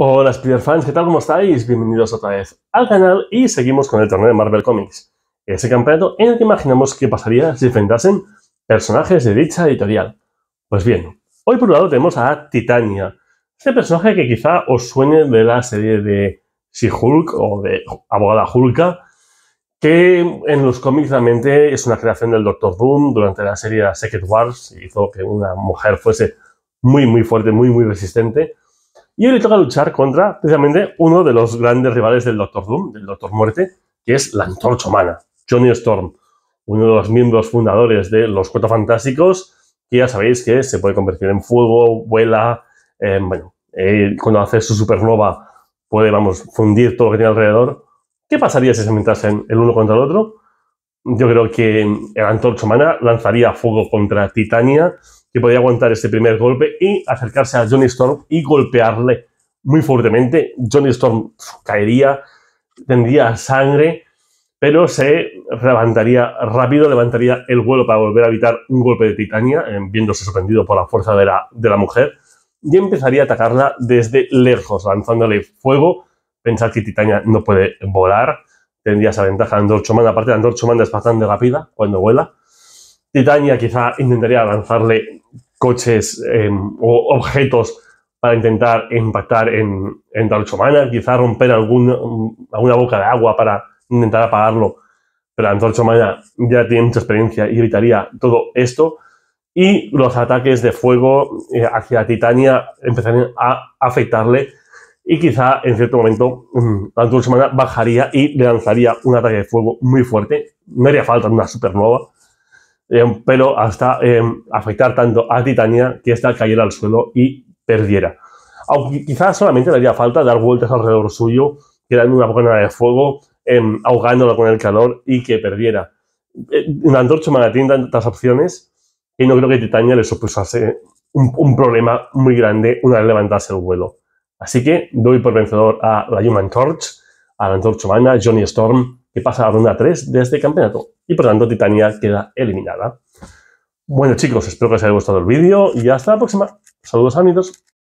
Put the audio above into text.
Hola Spider-Fans, ¿qué tal? ¿Cómo estáis? Bienvenidos otra vez al canal y seguimos con el torneo de Marvel Comics, ese campeonato en el que imaginamos qué pasaría si enfrentasen personajes de dicha editorial. Pues bien, hoy por un lado tenemos a Titania, ese personaje que quizá os suene de la serie de She-Hulk o de Abogada Hulka, que en los cómics realmente es una creación del Doctor Doom durante la serie Secret Wars, hizo que una mujer fuese muy muy fuerte, muy muy resistente, y hoy le toca luchar contra precisamente uno de los grandes rivales del Doctor Doom, del Doctor Muerte, que es la antorcha humana, Johnny Storm, uno de los miembros fundadores de los Cuatro Fantásticos, que ya sabéis que se puede convertir en fuego, vuela, eh, bueno, cuando hace su supernova puede, vamos, fundir todo lo que tiene alrededor. ¿Qué pasaría si se enfrentasen el uno contra el otro? Yo creo que la antorcha humana lanzaría fuego contra Titania que podía aguantar este primer golpe y acercarse a Johnny Storm y golpearle muy fuertemente. Johnny Storm caería, tendría sangre, pero se levantaría rápido, levantaría el vuelo para volver a evitar un golpe de Titania, eh, viéndose sorprendido por la fuerza de la, de la mujer, y empezaría a atacarla desde lejos, lanzándole fuego. Pensad que Titania no puede volar, tendría esa ventaja de Andor Aparte, Andor Manda es bastante rápida cuando vuela. Titania quizá intentaría lanzarle coches em, o objetos para intentar impactar en, en quizá romper alguna, alguna boca de agua para intentar apagarlo, pero Antorchomana ya tiene mucha experiencia y evitaría todo esto. Y los ataques de fuego eh, hacia Titania empezarían a afectarle y quizá en cierto momento mm, Antorchomana bajaría y le lanzaría un ataque de fuego muy fuerte. No haría falta una supernova, eh, pero hasta eh, afectar tanto a Titania que esta cayera al suelo y perdiera. Aunque quizás solamente le haría falta dar vueltas alrededor suyo, quedando una bocanada de fuego, em, ahogándola con el calor y que perdiera. Eh, una antorcha humana tiene tantas opciones y no creo que Titania le supusiese un, problema muy grande una vez levantase el vuelo. Así que doy por vencedor a la Human Torch, a la antorcha humana, Johnny Storm, que pasa a ronda 3 de este campeonato y por tanto Titania queda eliminada. Bueno chicos, espero que os haya gustado el vídeo y hasta la próxima. Saludos amigos.